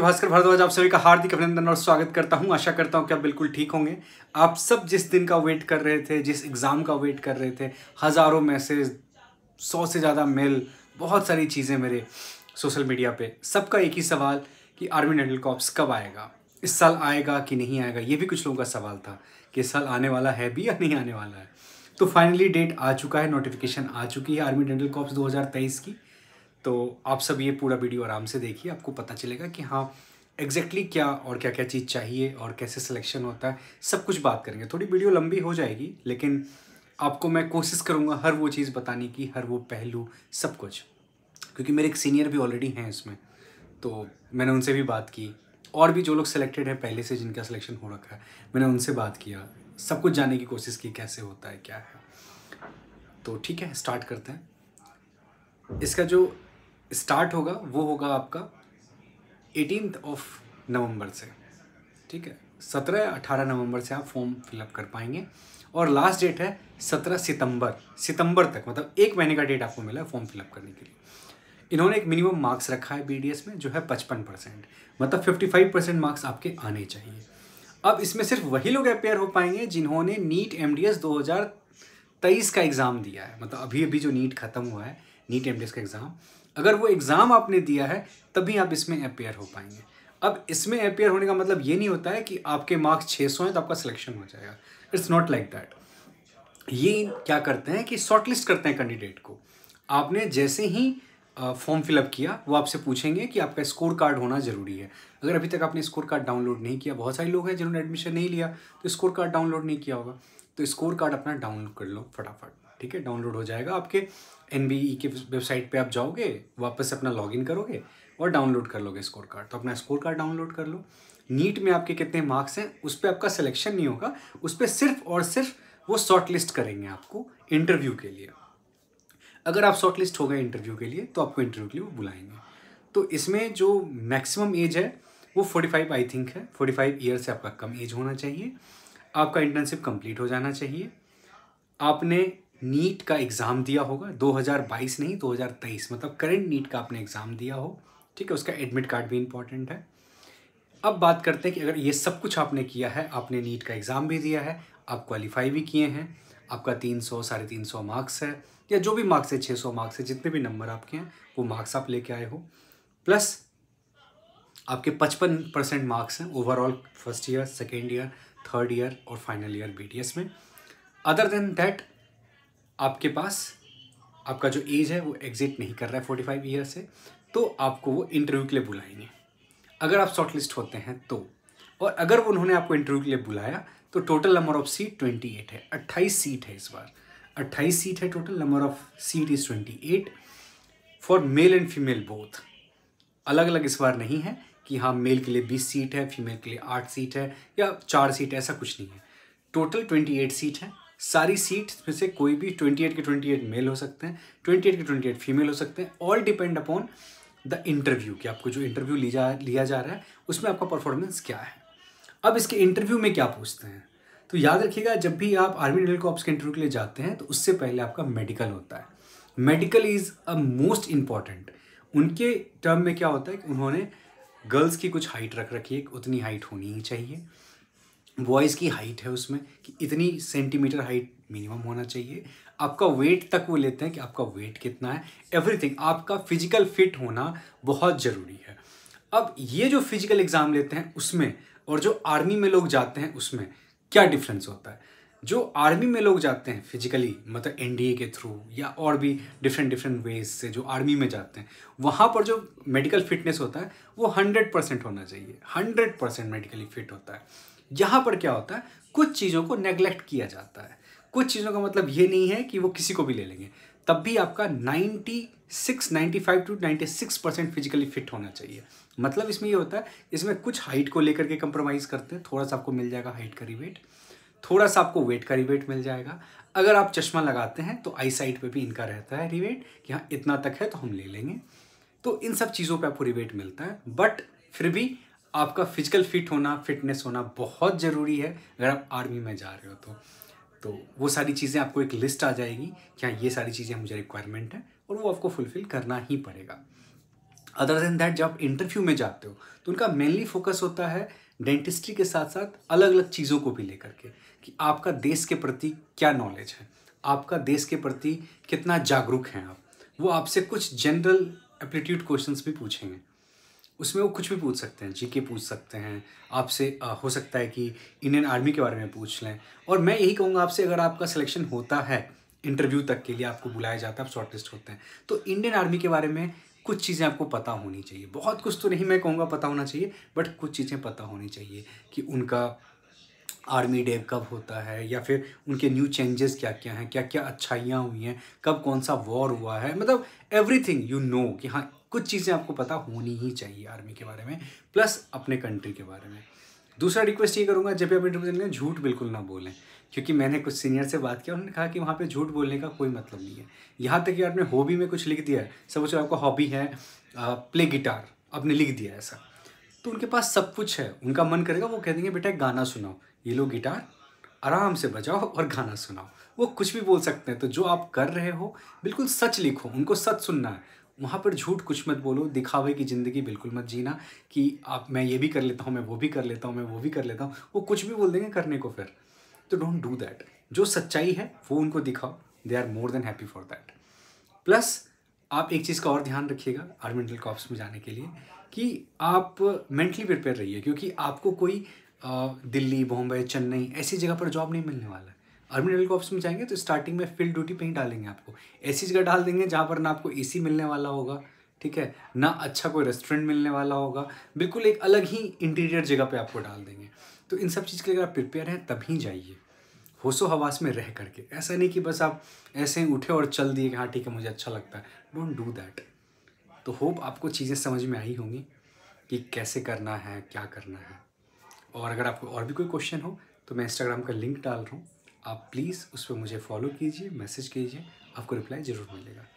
भास्कर भारद्वाज आप सभी का हार्दिक अभिनंदन और स्वागत करता हूं आशा करता हूं कि आप बिल्कुल ठीक होंगे आप सब जिस दिन का वेट कर रहे थे जिस एग्ज़ाम का वेट कर रहे थे हज़ारों मैसेज सौ से ज़्यादा मेल बहुत सारी चीज़ें मेरे सोशल मीडिया पे सबका एक ही सवाल कि आर्मी डेंटल कॉप्स कब आएगा इस साल आएगा कि नहीं आएगा ये भी कुछ लोगों का सवाल था कि इस साल आने वाला है भी या नहीं आने वाला है तो फाइनली डेट आ चुका है नोटिफिकेशन आ चुकी है आर्मी डेंटल कॉप्स 2023 की तो आप सब ये पूरा वीडियो आराम से देखिए आपको पता चलेगा कि हाँ एग्जैक्टली exactly क्या और क्या क्या चीज़ चाहिए और कैसे सिलेक्शन होता है सब कुछ बात करेंगे थोड़ी वीडियो लंबी हो जाएगी लेकिन आपको मैं कोशिश करूँगा हर वो चीज़ बताने की हर वो पहलू सब कुछ क्योंकि मेरे एक सीनियर भी ऑलरेडी हैं इसमें तो मैंने उनसे भी बात की और भी जो लोग सिलेक्टेड हैं पहले से जिनका सिलेक्शन हो रखा है मैंने उनसे बात किया सब कुछ जानने की कोशिश की कैसे होता है क्या है तो ठीक है स्टार्ट करते हैं इसका जो स्टार्ट होगा वो होगा आपका एटीन ऑफ नवंबर से ठीक है सत्रह अठारह नवंबर से आप फॉर्म फिलअप कर पाएंगे और लास्ट डेट है सत्रह सितंबर सितंबर तक मतलब एक महीने का डेट आपको मिला है फॉर्म फिलअप करने के लिए इन्होंने एक मिनिमम मार्क्स रखा है बी में जो है पचपन परसेंट मतलब फिफ्टी फाइव परसेंट मार्क्स आपके आने चाहिए अब इसमें सिर्फ वही लोग अपेयर हो पाएंगे जिन्होंने नीट एम डी एस दो हज़ार तेईस का एग्ज़ाम दिया है मतलब अभी अभी जो नीट ख़त्म हुआ है नीट एम डी एस का एग्ज़ाम अगर वो एग्ज़ाम आपने दिया है तभी आप इसमें अपेयर हो पाएंगे अब इसमें अपेयर होने का मतलब ये नहीं होता है कि आपके मार्क्स छः सौ हैं तो आपका सिलेक्शन हो जाएगा इट्स नॉट लाइक दैट ये क्या करते हैं कि शॉर्टलिस्ट करते हैं कैंडिडेट को आपने जैसे ही फॉर्म फिलअप किया वो आपसे पूछेंगे कि आपका स्कोर कार्ड होना ज़रूरी है अगर अभी तक आपने स्कोर कार्ड डाउनलोड नहीं किया बहुत सारे लोग हैं जिन्होंने एडमिशन नहीं लिया तो स्कोर कार्ड डाउनलोड नहीं किया होगा तो स्कोर कार्ड अपना डाउनलोड कर लो फटाफट ठीक है डाउनलोड हो जाएगा आपके एन e के वेबसाइट पे आप जाओगे वापस अपना लॉगिन करोगे और डाउनलोड कर लोगे स्कोर कार्ड तो अपना स्कोर कार्ड डाउनलोड कर लो नीट में आपके कितने मार्क्स हैं उस पर आपका सिलेक्शन नहीं होगा उस पर सिर्फ और सिर्फ वो शॉर्ट लिस्ट करेंगे आपको इंटरव्यू के लिए अगर आप शॉर्ट लिस्ट हो गए इंटरव्यू के लिए तो आपको इंटरव्यू के लिए वो बुलाएंगे तो इसमें जो मैक्सिमम एज है वो 45 आई थिंक है 45 फाइव ईयर से आपका कम एज होना चाहिए आपका इंटर्नशिप कंप्लीट हो जाना चाहिए आपने नीट का एग्ज़ाम दिया होगा 2022 नहीं 2023 मतलब करंट नीट का आपने एग्ज़ाम दिया हो ठीक है उसका एडमिट कार्ड भी इम्पॉर्टेंट है अब बात करते हैं कि अगर ये सब कुछ आपने किया है आपने नीट का एग्ज़ाम भी दिया है आप क्वालिफाई भी किए हैं आपका तीन सौ साढ़े तीन सौ मार्क्स है या जो भी मार्क्स है छः सौ मार्क्स है जितने भी नंबर आपके हैं वो मार्क्स आप लेके आए हो प्लस आपके पचपन परसेंट मार्क्स हैं overall first year second year third year और फाइनल ईयर बी में अदर देन दैट आपके पास आपका जो एज है वो एग्जिट नहीं कर रहा है फोर्टी फाइव ईयर से तो आपको वो इंटरव्यू के लिए बुलाएंगे अगर आप शॉर्टलिस्ट होते हैं तो और अगर उन्होंने आपको इंटरव्यू के लिए बुलाया तो total number of seat twenty eight है अट्ठाईस सीट है इस बार अट्ठाईस सीट है total number of seat is twenty eight for male and female both अलग अलग इस बार नहीं है कि हाँ मेल के लिए बीस सीट है फीमेल के लिए आठ सीट है या चार सीट ऐसा कुछ नहीं है टोटल ट्वेंटी एट सीट है सारी सीट में से कोई भी ट्वेंटी एट के ट्वेंटी एट मेल हो सकते हैं ट्वेंटी एट के ट्वेंटी एट फीमेल हो सकते हैं all depend upon the interview कि आपको जो इंटरव्यू लिया जा लिया जा रहा है उसमें आपका परफॉर्मेंस क्या है अब इसके इंटरव्यू में क्या पूछते हैं तो याद रखिएगा जब भी आप आर्मी डेल को आपके इंटरव्यू के लिए जाते हैं तो उससे पहले आपका मेडिकल होता है medical is a most important उनके टर्म में क्या होता है कि उन्होंने गर्ल्स की कुछ हाइट रख रखी है उतनी हाइट होनी ही चाहिए वॉइस की हाइट है उसमें कि इतनी सेंटीमीटर हाइट मिनिमम होना चाहिए आपका वेट तक वो लेते हैं कि आपका वेट कितना है एवरीथिंग आपका फिजिकल फिट होना बहुत ज़रूरी है अब ये जो फिजिकल एग्ज़ाम लेते हैं उसमें और जो आर्मी में लोग जाते हैं उसमें क्या डिफरेंस होता है जो आर्मी में लोग जाते हैं फिजिकली मतलब एन के थ्रू या और भी डिफरेंट डिफरेंट वेज से जो आर्मी में जाते हैं वहाँ पर जो मेडिकल फिटनेस होता है वो हंड्रेड परसेंट होना चाहिए हंड्रेड परसेंट मेडिकली फिट होता है जहाँ पर क्या होता है कुछ चीज़ों को नेग्लेक्ट किया जाता है कुछ चीज़ों का मतलब ये नहीं है कि वो किसी को भी ले लेंगे तब भी आपका 96, 95 to ninety six percent physically fit होना चाहिए मतलब इसमें ये होता है इसमें कुछ हाइट को लेकर के कंप्रोमाइज़ करते हैं थोड़ा सा आपको मिल जाएगा हाइट का रिवेट थोड़ा सा आपको वेट का रिवेट मिल जाएगा अगर आप चश्मा लगाते हैं तो आई साइड पर भी इनका रहता है रिवेट कि हाँ इतना तक है तो हम ले लेंगे तो इन सब चीज़ों पर आपको रिवेट मिलता है बट फिर भी आपका फिजिकल फिट होना फिटनेस होना बहुत ज़रूरी है अगर आप आर्मी में जा रहे हो तो तो वो सारी चीज़ें आपको एक लिस्ट आ जाएगी कि हाँ ये सारी चीज़ें मुझे रिक्वायरमेंट है और वो आपको फुलफ़िल करना ही पड़ेगा अदर देन दैट जब आप इंटरव्यू में जाते हो तो उनका मेनली फोकस होता है डेंटिस्ट्री के साथ साथ अलग अलग चीज़ों को भी लेकर के कि आपका देश के प्रति क्या नॉलेज है आपका देश के प्रति कितना जागरूक हैं आप वो आपसे कुछ जनरल एप्टीट्यूड क्वेश्चंस भी पूछेंगे उसमें वो कुछ भी पूछ सकते हैं जीके पूछ सकते हैं आपसे हो सकता है कि इंडियन आर्मी के बारे में पूछ लें और मैं यही कहूँगा आपसे अगर आपका सिलेक्शन होता है इंटरव्यू तक के लिए आपको बुलाया जाता है आप शॉर्टलिस्ट होते हैं तो इंडियन आर्मी के बारे में कुछ चीज़ें आपको पता होनी चाहिए बहुत कुछ तो नहीं मैं कहूँगा पता होना चाहिए बट कुछ चीज़ें पता होनी चाहिए कि उनका आर्मी डे कब होता है या फिर उनके न्यू चेंजेस क्या क्या हैं क्या क्या अच्छाइयाँ हुई हैं कब कौन सा वॉर हुआ है मतलब एवरीथिंग यू नो कि हाँ कुछ चीज़ें आपको पता होनी ही चाहिए आर्मी के बारे में प्लस अपने कंट्री के बारे में दूसरा रिक्वेस्ट ये करूँगा जब भी आप इंटरव्यू देंगे झूठ बिल्कुल ना बोलें क्योंकि मैंने कुछ सीनियर से बात किया उन्होंने कहा कि वहाँ पे झूठ बोलने का कोई मतलब नहीं है यहाँ तक कि आपने हॉबी में कुछ लिख दिया है कुछ आपका हॉबी है प्ले गिटार आपने लिख दिया ऐसा तो उनके पास सब कुछ है उनका मन करेगा वो कह देंगे बेटा गाना सुनाओ ये लो गिटार आराम से बजाओ और गाना सुनाओ वो कुछ भी बोल सकते हैं तो जो आप कर रहे हो बिल्कुल सच लिखो उनको सच सुनना है वहाँ पर झूठ कुछ मत बोलो दिखावे की ज़िंदगी बिल्कुल मत जीना कि आप मैं ये भी कर लेता हूँ मैं वो भी कर लेता हूँ मैं वो भी कर लेता हूँ वो कुछ भी बोल देंगे करने को फिर तो डोंट डू दैट जो सच्चाई है वो उनको दिखाओ they are more than happy for that plus आप एक चीज़ का और ध्यान रखिएगा आर्मेंटल कॉप्स में जाने के लिए कि आप मेंटली प्रिपेयर रहिए क्योंकि आपको कोई दिल्ली बॉम्बे चेन्नई ऐसी जगह पर जॉब नहीं मिलने वाला है अर्बन रेल के ऑप्शन में जाएंगे तो स्टार्टिंग में फील्ड ड्यूटी पे ही डालेंगे आपको ऐसी जगह डाल देंगे जहाँ पर ना आपको ए मिलने वाला होगा ठीक है ना अच्छा कोई रेस्टोरेंट मिलने वाला होगा बिल्कुल एक अलग ही इंटीरियर जगह पे आपको डाल देंगे तो इन सब चीज़ के लिए आप प्रिपेयर हैं तभी जाइए होशो हवास में रह करके ऐसा नहीं कि बस आप ऐसे ही उठे और चल दिए कि हाँ ठीक है मुझे अच्छा लगता है डोंट डू दैट तो होप आपको चीज़ें समझ में आई होंगी कि कैसे करना है क्या करना है और अगर आपको और भी कोई क्वेश्चन हो तो मैं इंस्टाग्राम का लिंक डाल रहा हूँ आप प्लीज़ उस पर मुझे फॉलो कीजिए मैसेज कीजिए आपको रिप्लाई ज़रूर मिलेगा